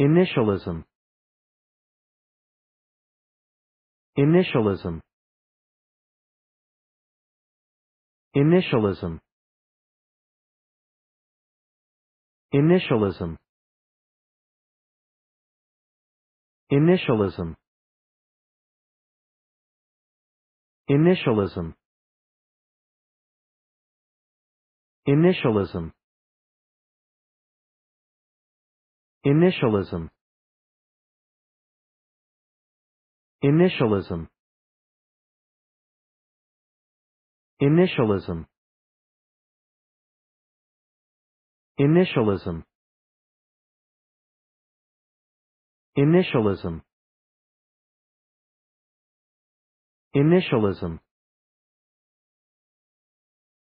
Initialism Initialism Initialism Initialism Initialism Initialism Initialism Initialism Initialism Initialism Initialism Initialism Initialism